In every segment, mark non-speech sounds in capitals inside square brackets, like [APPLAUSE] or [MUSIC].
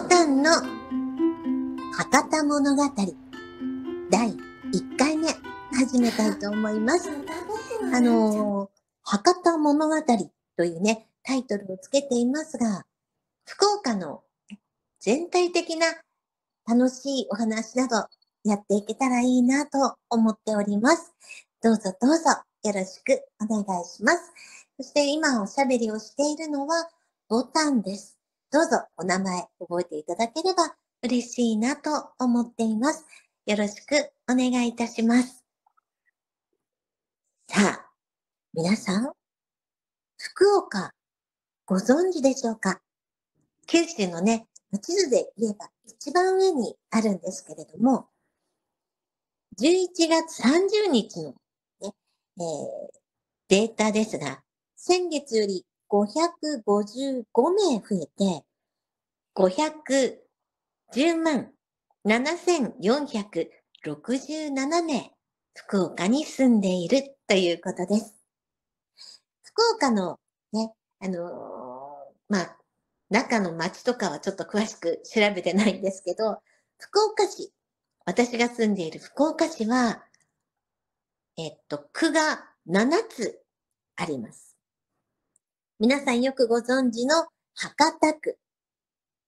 ボタンの博多物語第1回目始めたいと思います。あの、博多物語というね、タイトルをつけていますが、福岡の全体的な楽しいお話などやっていけたらいいなと思っております。どうぞどうぞよろしくお願いします。そして今おしゃべりをしているのはボタンです。どうぞお名前覚えていただければ嬉しいなと思っています。よろしくお願いいたします。さあ、皆さん、福岡、ご存知でしょうか九州のね、地図で言えば一番上にあるんですけれども、11月30日のね、えー、データですが、先月より555名増えて、510万7467名、福岡に住んでいるということです。福岡のね、あのー、まあ、中の町とかはちょっと詳しく調べてないんですけど、福岡市、私が住んでいる福岡市は、えっと、区が7つあります。皆さんよくご存知の博多区、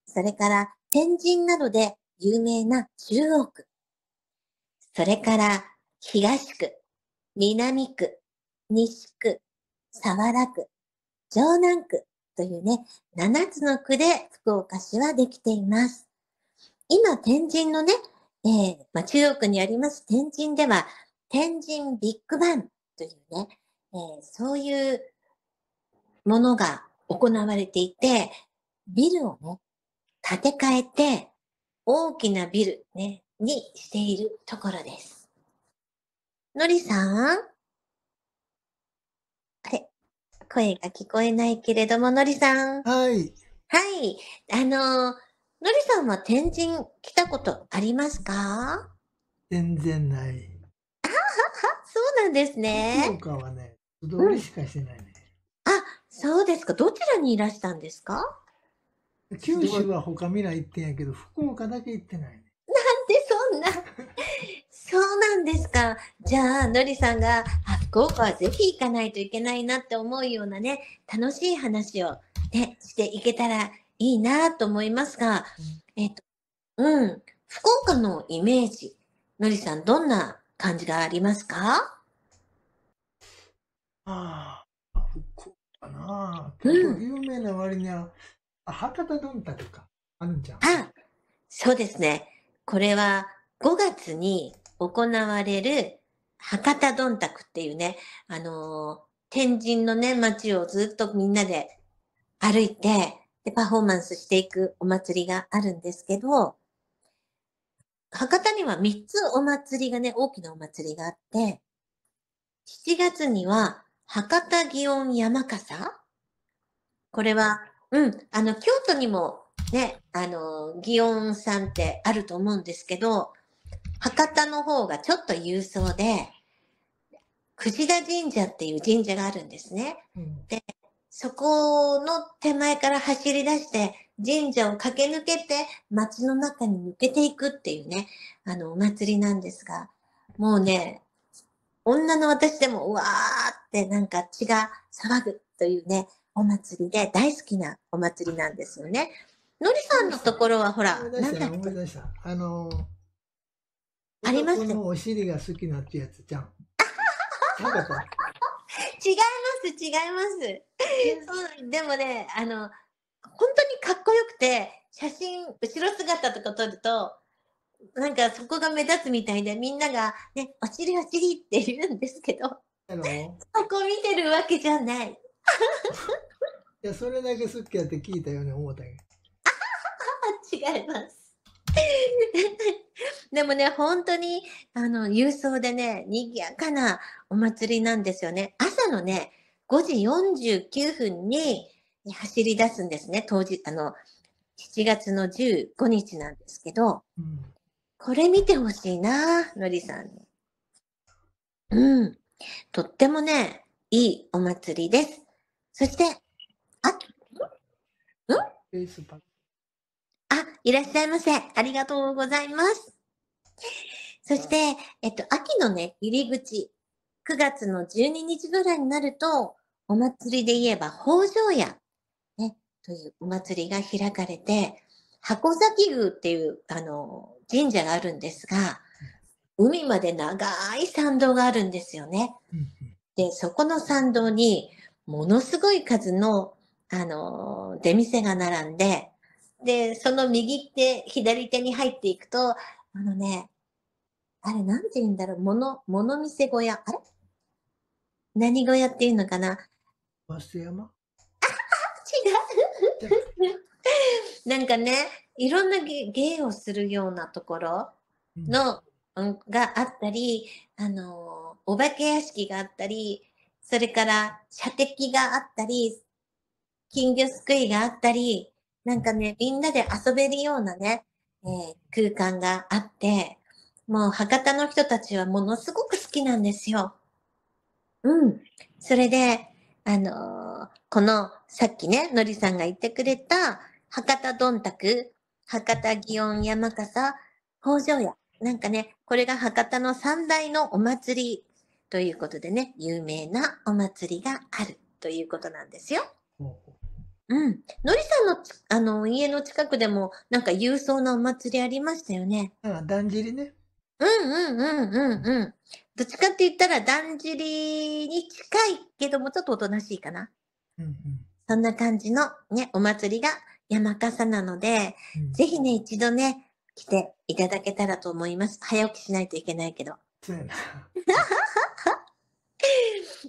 それから天神などで有名な中央区、それから東区、南区、西区、沢原区、城南区というね、7つの区で福岡市はできています。今、天神のね、えー、まあ、中央区にあります天神では、天神ビッグバンというね、えー、そういうものが行われていて、ビルをね、建て替えて、大きなビル、ね、にしているところです。のりさんあれ声が聞こえないけれども、のりさん。はい。はい。あの、のりさんは天神来たことありますか全然ない。あはは、そうなんですね。福岡はね、素通りしかしてないね。うんそうですか。どちらにいらしたんですか九州は他皆行ってんやけど、福岡だけ行ってない、なんでそんな。[LAUGHS] そうなんですか。じゃあ、のりさんが、あ、福岡はぜひ行かないといけないなって思うようなね、楽しい話をね、していけたらいいなと思いますが、えっと、うん、福岡のイメージ、のりさん、どんな感じがありますかああ、福かな。結構有名な割には、うん、博多どんたとかあるんじゃん。あ、そうですね。これは5月に行われる博多どんたくっていうね、あのー、天神のね、街をずっとみんなで歩いて、で、パフォーマンスしていくお祭りがあるんですけど、博多には3つお祭りがね、大きなお祭りがあって、7月には博多祇園山笠これは、うん、あの、京都にもね、あの、祇園さんってあると思うんですけど、博多の方がちょっと郵送で、藤田神社っていう神社があるんですね。で、そこの手前から走り出して、神社を駆け抜けて、街の中に抜けていくっていうね、あの、お祭りなんですが、もうね、女の私でも、うわーってなんか血が騒ぐというね、お祭りで大好きなお祭りなんですよね。のりさんのところはほら、なんだっけあのー、ありますね。お尻が好きなってやつじゃん。[LAUGHS] 違います、違います。そう、でもね、あの、本当にかっこよくて、写真、後ろ姿とか撮ると、なんかそこが目立つみたいで、みんながね、お尻お尻って言うんですけど、そこ見てるわけじゃない。[LAUGHS] いや、それだけすっきやって聞いたように思ったけど。違います。[LAUGHS] でもね、本当に、あの、郵送でね、賑やかなお祭りなんですよね。朝のね、5時49分に走り出すんですね、当日、あの、7月の15日なんですけど、うん、これ見てほしいな、のりさんに。うん。とってもね、いいお祭りです。そして、あ、んあ、いらっしゃいませ。ありがとうございます。そして、えっと、秋のね、入り口、9月の12日ぐらいになると、お祭りで言えば、北条屋、ね、というお祭りが開かれて、箱崎宮っていう、あの、神社があるんですが、海まで長い参道があるんですよね。で、そこの参道に、ものすごい数の、あの、出店が並んで、で、その右手、左手に入っていくと、あのね、あれ、なんて言うんだろう、もの、もの店小屋。あれ何小屋っていうのかなバス山違う [LAUGHS] なんかね、いろんな芸をするようなところの、うん、があったり、あの、お化け屋敷があったり、それから射的があったり、金魚すくいがあったり、なんかね、みんなで遊べるようなね、えー、空間があって、もう博多の人たちはものすごく好きなんですよ。うん。それで、あのー、この、さっきね、のりさんが言ってくれた、博多どんたく、博多祇園山笠、北条屋。なんかね、これが博多の三大のお祭りということでね、有名なお祭りがあるということなんですよ。うん。のりさんのあの家の近くでも、なんか勇壮なお祭りありましたよね。うん、だんじりね。うんうんうんうんうん。どっちかって言ったら、だんじりに近いけども、ちょっとおとなしいかな。うんうん、そんな感じのね、お祭りが山笠なので、うん、ぜひね、一度ね、来ていただけたらと思います。早起きしないといけないけど。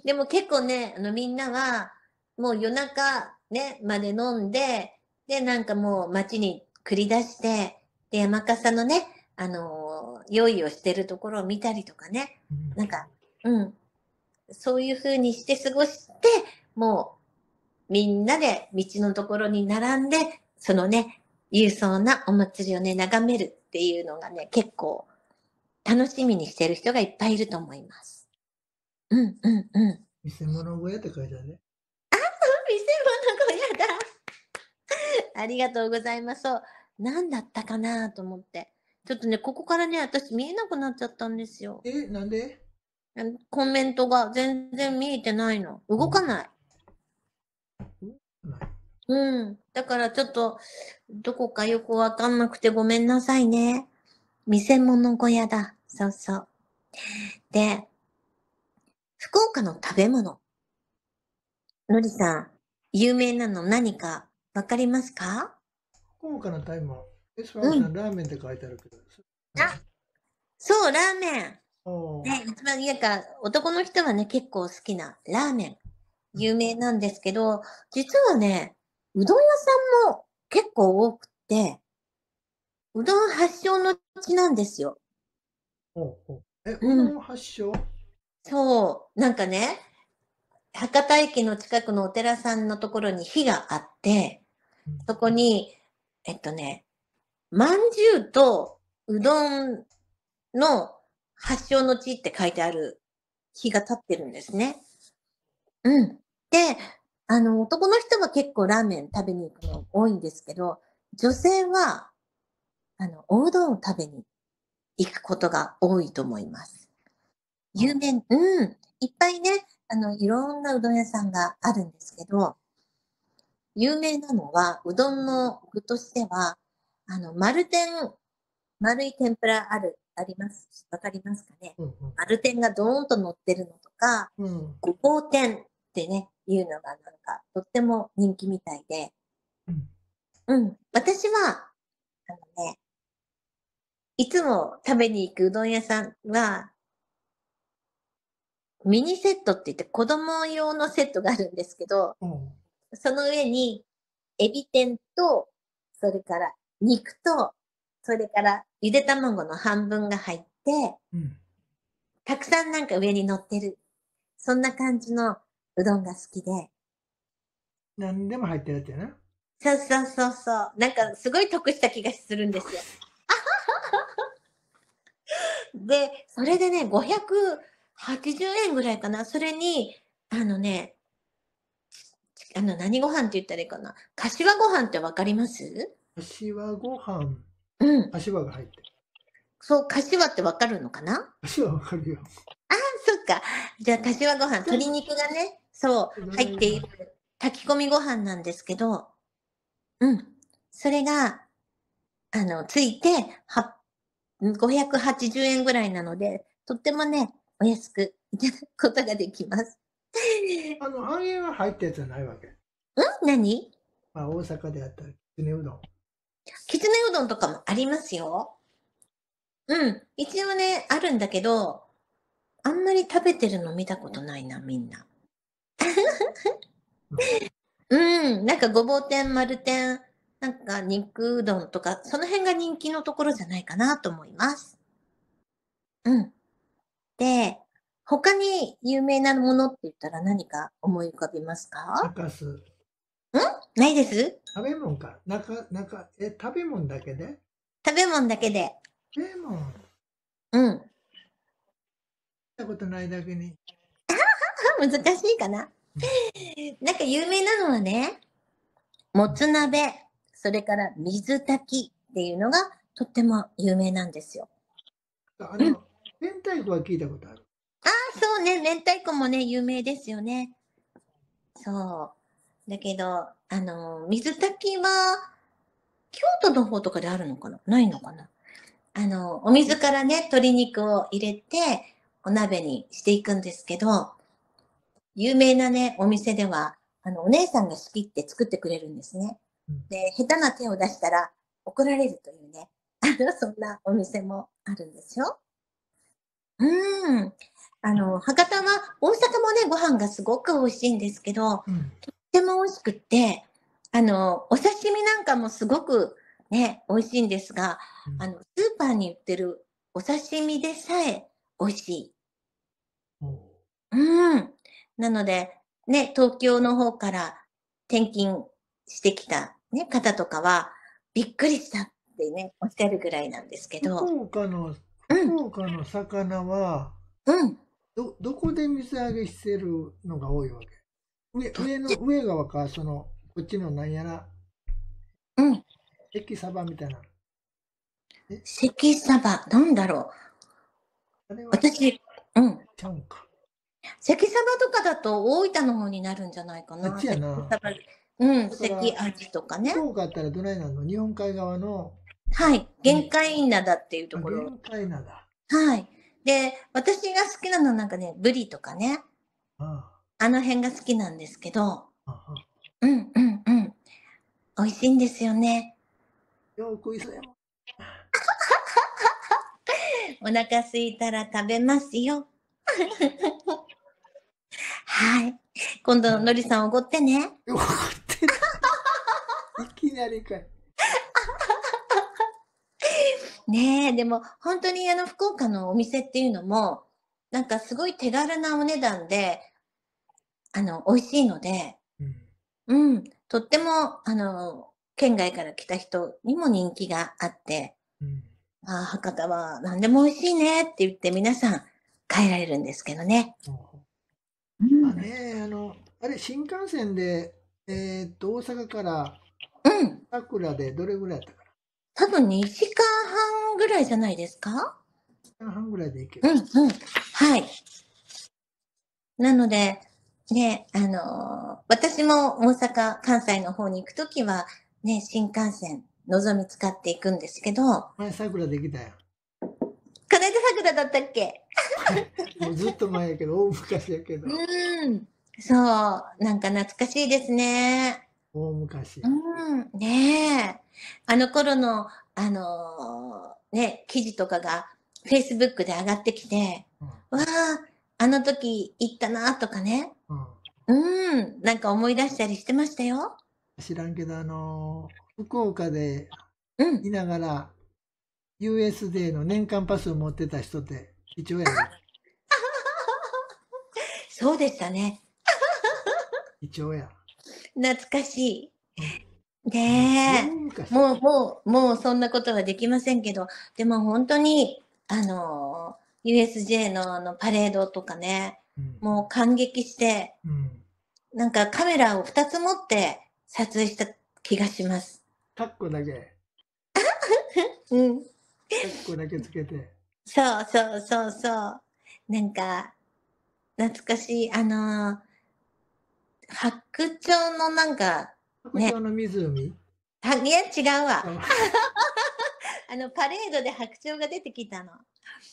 でも結構ね、あのみんなは、もう夜中ね、まで飲んで、で、なんかもう街に繰り出して、で、山笠のね、あのー、用意をしてるところを見たりとかね、うん、なんか、うん、そういう風にして過ごして、もうみんなで道のところに並んで、そのね、勇壮なお祭りをね、眺めるっていうのがね、結構楽しみにしてる人がいっぱいいると思います。うんうんうん。見せ物小屋って書いてあるね。あ、見せ物小屋だ。[LAUGHS] ありがとうございます。そう。何だったかなと思って。ちょっとね、ここからね、私見えなくなっちゃったんですよ。え、なんでコメントが全然見えてないの。動かない。うん。だからちょっと、どこかよくわかんなくてごめんなさいね。見せ物小屋だ。そうそう。で、福岡の食べ物。のりさん、有名なの何かわかりますか福岡のタイマー。え、そうん、ラーメンって書いてあるけど。あ、そう、ラーメン。ね、一番、なんか、男の人はね、結構好きなラーメン。有名なんですけど、実はね、うどん屋さんも結構多くて、うどん発祥の地なんですよ。おうえ、うどん発祥、うん、そう、なんかね、博多駅の近くのお寺さんのところに火があって、そこに、えっとね、まんじゅうとうどんの発祥の地って書いてある日が立ってるんですね。うん。で、あの、男の人は結構ラーメン食べに行くの多いんですけど、女性は、あの、おうどんを食べに行くことが多いと思います。有名、うん。いっぱいね、あの、いろんなうどん屋さんがあるんですけど、有名なのは、うどんの具としては、あの、丸天、丸い天ぷらある、あります。わかりますかね、うんうん、丸天がドーンと乗ってるのとか、うん、ごぼう天ってね、いうのがなんかとっても人気みたいで、うん。私は、あのね、いつも食べに行くうどん屋さんは、ミニセットって言って子供用のセットがあるんですけど、うん、その上に、エビ天と、それから肉と、それからゆで卵の半分が入って、うん、たくさんなんか上に乗ってる。そんな感じのうどんが好きで。何でも入ってるやつやな。そうそうそうそう。なんかすごい得した気がするんですよ。[LAUGHS] で、それでね、580円ぐらいかな。それに、あのね、あの、何ご飯って言ったらいいかな。かしわご飯ってわかりますかしわご飯。うん。かしわが入ってそう、かしわってわかるのかなかしわかるよ。ああ、そっか。じゃあ、かしわご飯、鶏肉がね、そう入っている炊き込みご飯なんですけど、うん。それが、あの、ついて、は、580円ぐらいなので、とってもね、お安くいただくことができます。[LAUGHS] あの、あん円は入ったやつはないわけ。うん何まあ、大阪であったら、きつねうどん。きつねうどんとかもありますよ。うん。一応ね、あるんだけど、あんまり食べてるの見たことないな、みんな。うん、なんかごぼう天、丸天、なんか肉うどんとか、その辺が人気のところじゃないかなと思います。うん。で、他に有名なものって言ったら何か思い浮かびますか中洲。んないです食べ物か。なか、なか、え、食べ物だけで食べ物だけで。食べ物。うん。食べたことないだけに。難しいかな。なんか有名なのはね、もつ鍋、それから水炊きっていうのがとっても有名なんですよ。あの、うん、明太子は聞いたことある。ああ、そうね。明太子もね、有名ですよね。そう。だけど、あの、水炊きは、京都の方とかであるのかなないのかなあの、お水からね、鶏肉を入れて、お鍋にしていくんですけど、有名なね、お店では、あの、お姉さんが好きって作ってくれるんですね。で、下手な手を出したら怒られるというね、[LAUGHS] あの、そんなお店もあるんですよ。うん。あの、博多は、大阪もね、ご飯がすごく美味しいんですけど、うん、とっても美味しくって、あの、お刺身なんかもすごくね、美味しいんですが、うん、あの、スーパーに売ってるお刺身でさえ美味しい。うん。なので、ね、東京の方から転勤してきた、ね、方とかは、びっくりしたってね、おっしゃるぐらいなんですけど。福岡の、福岡の魚は、うん。ど、どこで水揚げしてるのが多いわけ上、上の、上側か、その、こっちのなんやら、うん。関サバみたいな。関サバ、なんだろう。私、うん。ちゃうんか。関サバとかだと大分の方になるんじゃないかな。あっちやな。うん、関味とかね。福岡あったらどないなの日本海側の。はい、玄界灘っていうところ。玄界灘。はい。で、私が好きなのなんかね、ブリとかね。ああの辺が好きなんですけど。ああうんうんうん。美味しいんですよね。よう食いそうやもん。[LAUGHS] お腹すいたら食べますよ。[LAUGHS] はい。今度、のりさんおごってね。おごって。いきなりかい。[LAUGHS] ねえ、でも本当にあの福岡のお店っていうのも、なんかすごい手軽なお値段で、あの、美味しいので、うん、うん、とっても、あの、県外から来た人にも人気があって、うん、ああ、博多は何でも美味しいねって言って皆さん帰られるんですけどね。まあね、あの、あれ、新幹線で、えー、っと、大阪から、うん。桜でどれぐらいやったかな。多分2時間半ぐらいじゃないですか ?2 時間半ぐらいで行ける。うんうん。はい。なので、ね、あのー、私も大阪、関西の方に行くときは、ね、新幹線、のぞみ使っていくんですけど。前、桜できたよ。金田桜だったっけもうずっと前やけど、大昔やけど。うん。そう、なんか懐かしいですね。大昔。うん、ねえ。あの頃の、あのー、ね、記事とかが、フェイスブックで上がってきて、うん、わあ、あの時行ったなとかね。うん、うん、なんか思い出したりしてましたよ。知らんけど、あのー、福岡でいながら、USJ の年間パスを持ってた人って一応やる。[LAUGHS] そうでしたね。一 [LAUGHS] 応や。懐かしい。ねえ。もう、もう、もうそんなことはできませんけど、でも本当に、あの、USJ のあのパレードとかね、うん、もう感激して、うん、なんかカメラを2つ持って撮影した気がします。タッコだけ。[LAUGHS] うん。個だけつけて。そうそうそうそう。なんか、懐かしい。あのー、白鳥のなんか、ね、白鳥の湖いや、違うわ。[LAUGHS] あの、パレードで白鳥が出てきたの。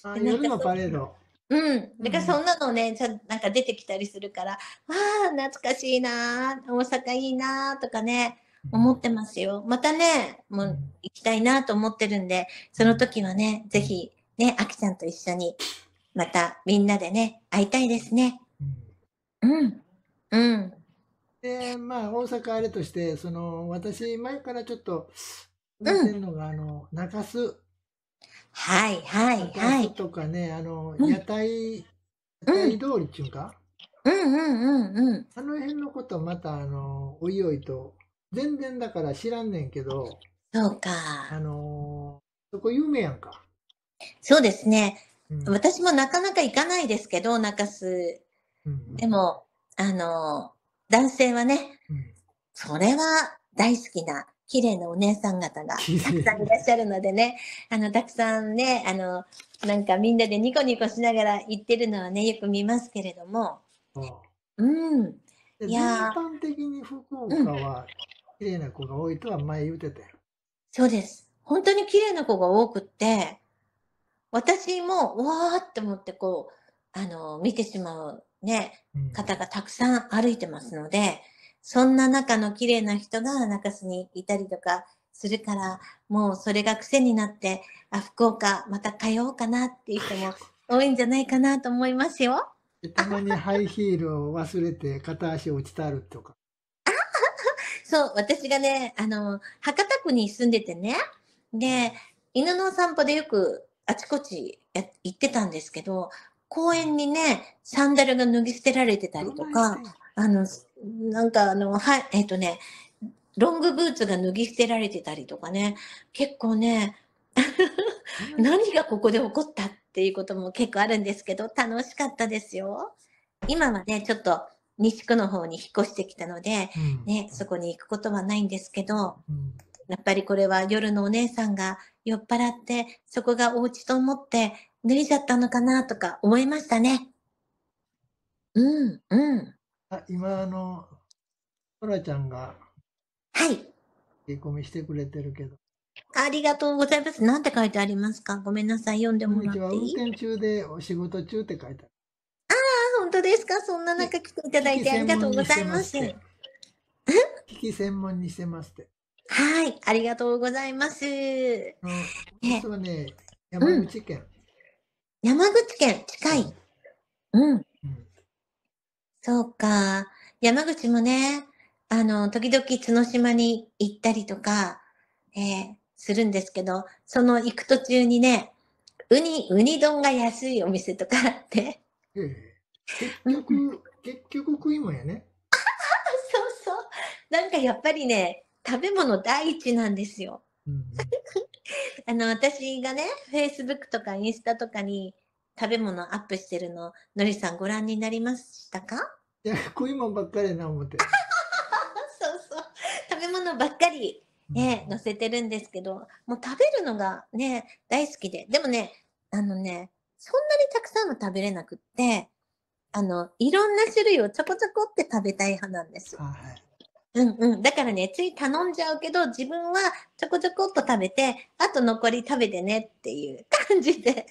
あ、夜のパレード。うん。だからそんなのね、ちゃなんか出てきたりするから、わあ、懐かしいな大阪いいなとかね。思ってますよ。またね、もう行きたいなと思ってるんで、その時はね、ぜひ、ね、あきちゃんと一緒に、またみんなでね、会いたいですね。うん。うん。で、まあ、大阪あれとして、その、私、前からちょっと、出ってるのが、うん、あの、中洲。はい、はい、はい。とかね、あの、うん、屋台、屋台通りっていうか、うん、うん、うん、うん。あの辺のことまた、あの、おいおいと全然だから知らんねんけど、そうか。あのー、そこ有名やんか。そうですね。うん私もなかなか行かないですけど、中洲。うんうんでも、あの、男性はね、うんそれは大好きな、綺麗なお姉さん方がたくさんいらっしゃるのでね、あの、たくさんね、あの、なんかみんなでニコニコしながら行ってるのはね、よく見ますけれども、うん、いや一般的に福岡は綺麗な子が多いとは前言うてたよ。そうです。本当に綺麗な子が多くって、私も、わーって思ってこう、あの、見てしまうね、方がたくさん歩いてますので、うん、そんな中の綺麗な人が中洲にいたりとかするから、もうそれが癖になって、あ、福岡また通おうかなっていう人も多いんじゃないかなと思いますよ。たまにハイヒールを忘れて片足落ちたるとか。そう、私がね、あの、博多区に住んでてね、で、犬の散歩でよくあちこち行ってたんですけど、公園にね、サンダルが脱ぎ捨てられてたりとか、あの、なんかあの、はい、えっ、ー、とね、ロングブーツが脱ぎ捨てられてたりとかね、結構ね、何がここで起こったっていうことも結構あるんですけど、楽しかったですよ。今はね、ちょっと西区の方に引っ越してきたので、ね、そこに行くことはないんですけど、やっぱりこれは夜のお姉さんが酔っ払って、そこがお家と思って脱いじゃったのかなとか思いましたね。うん、うん。あ今、あの、そらちゃんが、はい。込みしてくれてるけど。ありがとうございます。なんて書いてありますかごめんなさい、読んでもらっていい運転中でお仕事中って書いてある。本当ですかそんな中来ていただいてありがとうございます。聞き専門にしてまして。はい、ありがとうございます。実はね、山口県、うん、山口県、近い。うん。うん、そうか。山口もね、あの、時々角島に行ったりとか、えー、するんですけど、その行く途中にね、ウニ、ウニ丼が安いお店とかあって、結局、結局食いもんやね。そうそう。なんかやっぱりね、食べ物第一なんですよ。うん、[LAUGHS] あの、私がね、フェイスブックとかインスタとかに食べ物アップしてるの、のりさんご覧になりましたかいや、食いもんばっかりな思って。[LAUGHS] そうそう。食べ物ばっかり。ね、載せてるんですけど、もう食べるのがね、大好きで。でもね、あのね、そんなにたくさんは食べれなくって、あの、いろんな種類をちょこちょこって食べたい派なんです。はい。うんうん。だからね、つい頼んじゃうけど、自分はちょこちょこっと食べて、あと残り食べてねっていう感じで。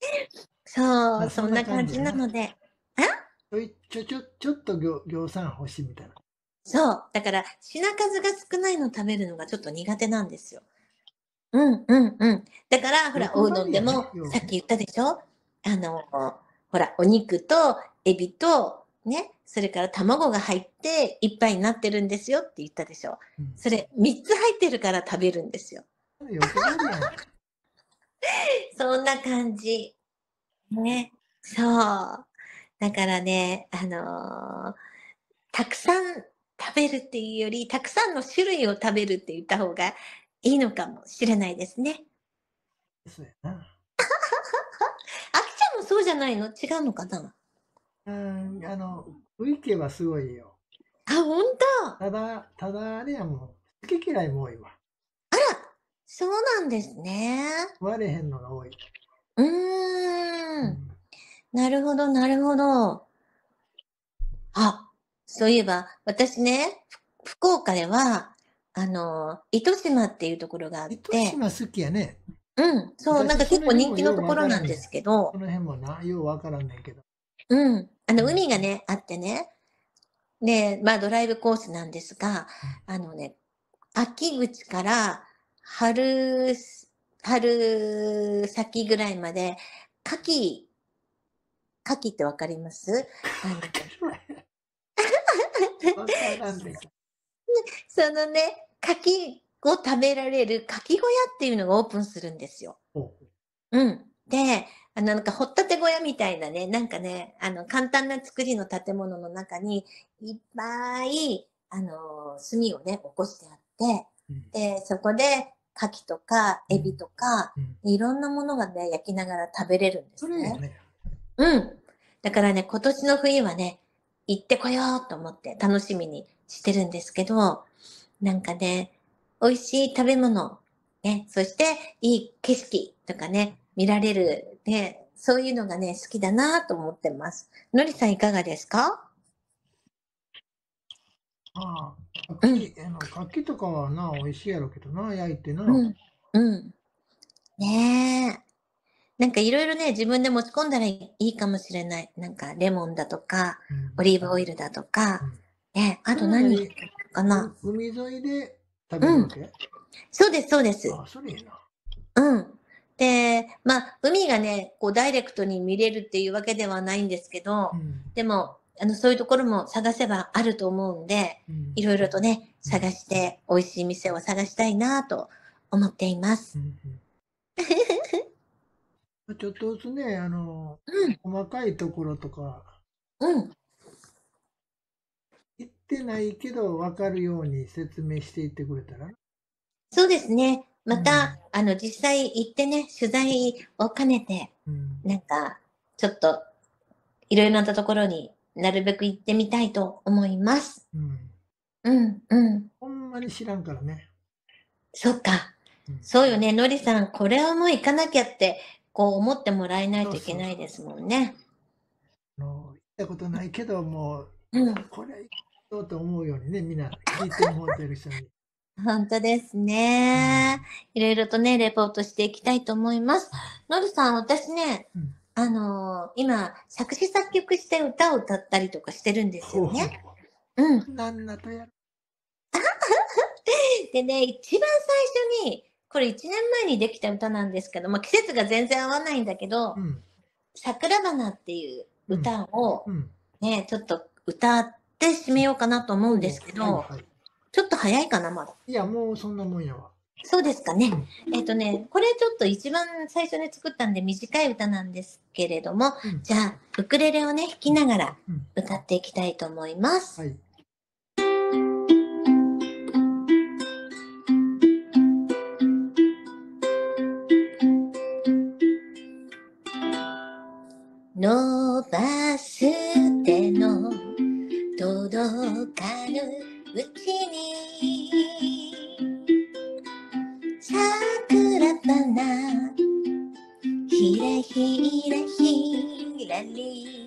[LAUGHS] そう、そんな感じなので。あちょ、ちょ、ちょっとょ量産欲しいみたいな。そう。だから、品数が少ないの食べるのがちょっと苦手なんですよ。うんうんうん。だから、ほら、おうどんでも、さっき言ったでしょあの、ほら、お肉とエビと、ね、それから卵が入っていっぱいになってるんですよって言ったでしょ。うん、それ3つ入ってるから食べるんですよ。よ [LAUGHS] そんな感じ。ね。そう。だからね、あのー、たくさん食べるっていうより、たくさんの種類を食べるって言った方がいいのかもしれないですね。ですね。そうじゃないの違うのかなうん、あの、ウイケはすごいよ。あ、本当ただ、ただあれやもん。好き嫌いも多いわ。あら、そうなんですね。割れへんのが多い。うーん。うん、なるほど、なるほど。あ、そういえば、私ね、福岡では、あの、糸島っていうところがあって。糸島好きやね。うん、そう、なんか結構人気のところなんですけど。この辺もな、ようわからんねんけど。うん。あの、海がね、あってね。で、まあ、ドライブコースなんですが、あのね、秋口から春、春先ぐらいまで、牡蠣、牡蠣ってわかります [LAUGHS] そのね、牡蠣を食べられる柿小屋っていうのがオープンするんですよ。うん。で、あの、なんか、掘ったて小屋みたいなね、なんかね、あの、簡単な作りの建物の中に、いっぱい、あの、炭をね、起こしてあって、で、そこで、牡蠣とか、エビとか、いろんなものがね、焼きながら食べれるんですねうん。だからね、今年の冬はね、行ってこようと思って楽しみにしてるんですけど、なんかね、美味しい食べ物、ね、そしていい景色とかね、見られる、ね、そういうのがね、好きだなと思ってます。のりさんいかがですかああ、柿、うん、とかはな、美味しいやろうけどな、焼いてな。うん。うん、ねえ。なんかいろいろね、自分で持ち込んだらいいかもしれない。なんかレモンだとか、うん、オリーブオイルだとか、うん、ね、あと何かな。海沿いで食べるわけ、うん、そうです、そうです。あ、それいいな。うん。で、まあ、海がね、こう、ダイレクトに見れるっていうわけではないんですけど、うん、でも、あの、そういうところも探せばあると思うんで、いろいろとね、探して、美味しい店を探したいなと思っています。うんうん、[LAUGHS] ちょっとずつね、あの、うん、細かいところとか、うん、ってないけど分かるように説明していってくれたらそうですね。また、うん、あの、実際行ってね、取材を兼ねて、うん、なんか、ちょっと、いろいろなところになるべく行ってみたいと思います。うん。うん、うん。ほんまに知らんからね。そっか。そうよね。のりさん、これはもう行かなきゃって、こう思ってもらえないといけないですもんね。そうそうそう行ったことないけど、もう、うん、これ行そうと思うようにね、みんな聞いてもらってる人に。[LAUGHS] 本当ですね。いろいろとね、レポートしていきたいと思います。ノルさん、私ね、うん、あのー、今、作詞作曲して歌を歌ったりとかしてるんですよね。うん。なんとやる。[LAUGHS] でね、一番最初に、これ一年前にできた歌なんですけど、まあ、季節が全然合わないんだけど、うん、桜花っていう歌をね、ね、うん、ちょっと歌っって締めようかなと思うんですけど、はいはい、ちょっと早いかな、まだ。いや、もうそんなもんやわ。そうですかね。えっ、ー、とね、これちょっと一番最初に作ったんで短い歌なんですけれども、うん、じゃあ、ウクレレをね、弾きながら歌っていきたいと思います。うんはい Lili.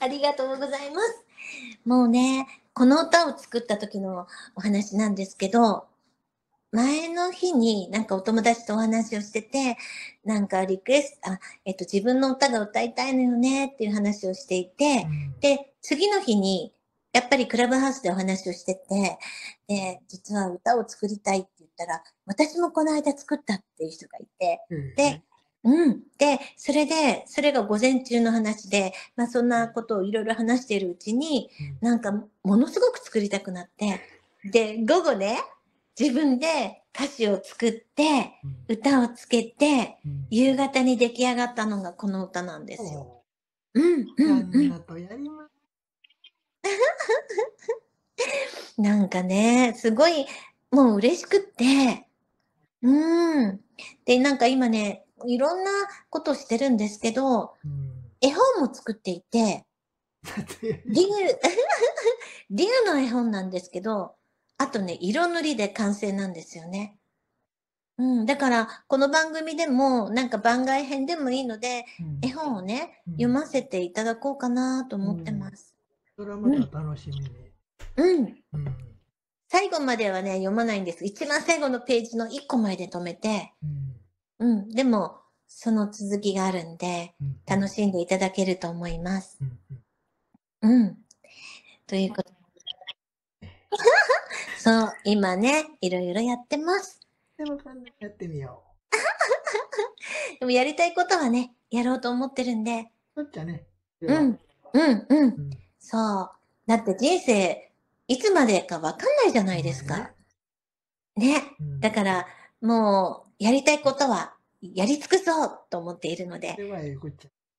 ありがとうございます。もうね、この歌を作った時のお話なんですけど、前の日になんかお友達とお話をしてて、なんかリクエスト、あ、えっと自分の歌が歌いたいのよねっていう話をしていて、うん、で、次の日にやっぱりクラブハウスでお話をしてて、で、実は歌を作りたいって言ったら、私もこの間作ったっていう人がいて、うん、で、うん。で、それで、それが午前中の話で、まあそんなことをいろいろ話しているうちに、なんかものすごく作りたくなって、で、午後ね、自分で歌詞を作って、歌をつけて、夕方に出来上がったのがこの歌なんですよ。うん、うん、うん。[LAUGHS] なんかね、すごい、もう嬉しくって、うん。で、なんか今ね、いろんなことをしてるんですけど、うん、絵本も作っていて、リグ、[LAUGHS] リグの絵本なんですけど、あとね、色塗りで完成なんですよね。うん、だから、この番組でも、なんか番外編でもいいので、うん、絵本をね、うん、読ませていただこうかなと思ってます。それはまだ楽しみに。うん。最後まではね、読まないんです。一番最後のページの1個前で止めて、うんうん、でも、その続きがあるんで、楽しんでいただけると思います。うん、うん、うん。ということ [LAUGHS] そう、今ね、いろいろやってます。でも、やってみよう。[LAUGHS] でも、やりたいことはね、やろうと思ってるんで。そっちゃね。うん、うん、うん。そう。だって人生、いつまでかわかんないじゃないですか。ね。ねだから、もう、やりたいことはやり尽くそうと思っているので。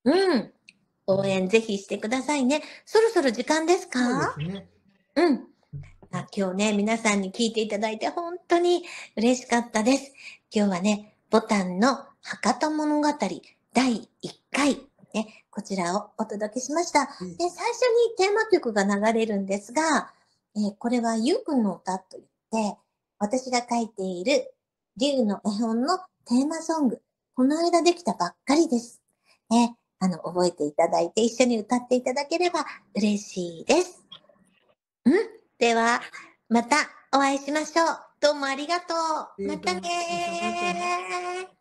うん。応援ぜひしてくださいね。そろそろ時間ですかう、ね、うん。あ今日ね、皆さんに聞いていただいて本当に嬉しかったです。今日はね、ボタンの博多物語第1回、ね、こちらをお届けしました。で、最初にテーマ曲が流れるんですが、えー、これはゆうくんの歌といって、私が書いている竜の絵本のテーマソング、この間できたばっかりです。え、あの、覚えていただいて一緒に歌っていただければ嬉しいです。うんでは、またお会いしましょう。どうもありがとう。またね